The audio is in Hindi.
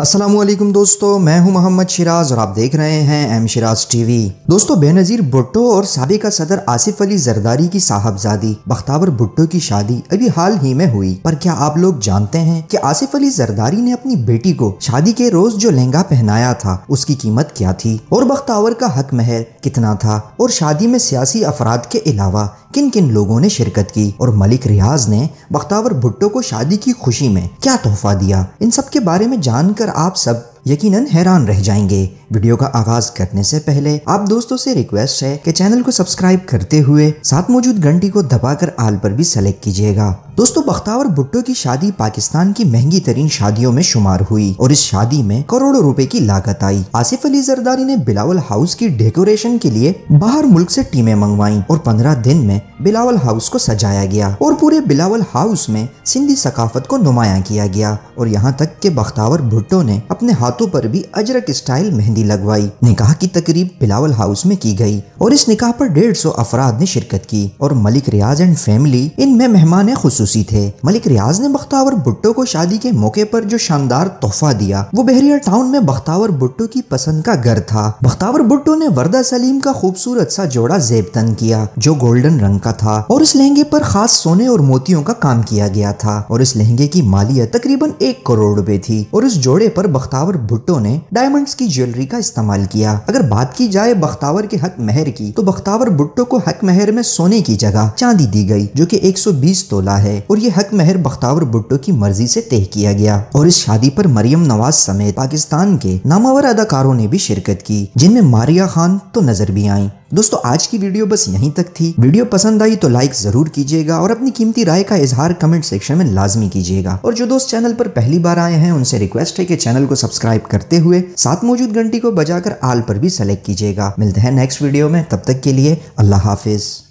असलम दोस्तों मैं हूं मोहम्मद शिराज और आप देख रहे हैं एम शिराज टीवी दोस्तों बेनज़ीर भुट्टो और सबका सदर आसिफ अली जरदारी की साहबजादी बख्तावर भुट्टो की शादी अभी हाल ही में हुई पर क्या आप लोग जानते हैं कि आसिफ अली जरदारी ने अपनी बेटी को शादी के रोज जो लहंगा पहनाया था उसकी कीमत क्या थी और बख्तावर का हक महर कितना था और शादी में सियासी अफराद के अलावा किन किन लोगों ने शिरकत की और मलिक रियाज ने बख्तावर भुट्टो को शादी की खुशी में क्या तोहफा दिया इन सब के बारे में जानकर अगर आप सब यकीनन हैरान रह जाएंगे वीडियो का आगाज करने से पहले आप दोस्तों से रिक्वेस्ट है कि चैनल को सब्सक्राइब करते हुए साथ मौजूद घंटी को दबाकर आल पर भी सेलेक्ट कीजिएगा दोस्तों बख्तावर भुट्टो की शादी पाकिस्तान की महंगी तरीन शादियों में शुमार हुई और इस शादी में करोड़ों रूपए की लागत आई आसिफ अली जरदारी ने बिलावल हाउस की डेकोरेशन के लिए बाहर मुल्क ऐसी टीमें मंगवाई और पंद्रह दिन में बिलावल हाउस को सजाया गया और पूरे बिलावल हाउस में सिंधी सकाफत को नुमाया किया गया और यहाँ तक के बख्तावर भुट्टो ने अपने हाथ हाथों पर भी अजरक स्टाइल मेहंदी लगवाई निकाह की तकरीब बिलावल हाउस में की गई और इस निकाह पर डेढ़ सौ अफराद ने शिरकत की और मलिक रियाज एंड फैमिली इनमें मेहमान खसूसी थे मलिक रियाज ने बख्तावर भुट्टो को शादी के मौके पर जो शानदार तोहफा दिया वो बहरिया टाउन में बख्तावर भुट्टो की पसंद का घर था बख्तावर भुट्टो ने वर्दा सलीम का खूबसूरत सा जोड़ा जेब तंग किया जो गोल्डन रंग का था और इस लहंगे पर खास सोने और मोतियों का काम किया गया था और इस लहंगे की मालियत तकरीबन एक करोड़ रुपए थी और इस जोड़े पर बख्तावर भुट्टो ने डायमंड्स की ज्वेलरी का इस्तेमाल किया अगर बात की जाए बख्तावर के हक महर की तो बख्तावर भुट्टो को हक महर में सोने की जगह चांदी दी गई जो कि 120 तोला है और ये हक महर बख्तावर भुट्टो की मर्जी से तय किया गया और इस शादी पर मरियम नवाज समेत पाकिस्तान के नामावर अदाकारों ने भी शिरकत की जिनमें मारिया खान तो नजर भी आई दोस्तों आज की वीडियो बस यहीं तक थी वीडियो पसंद आई तो लाइक जरूर कीजिएगा और अपनी कीमती राय का इजहार कमेंट सेक्शन में लाजमी कीजिएगा और जो दोस्त चैनल पर पहली बार आए हैं उनसे रिक्वेस्ट है कि चैनल को सब्सक्राइब करते हुए साथ मौजूद घंटी को बजाकर आल पर भी सेलेक्ट कीजिएगा मिलते हैं नेक्स्ट वीडियो में तब तक के लिए अल्लाह हाफिज़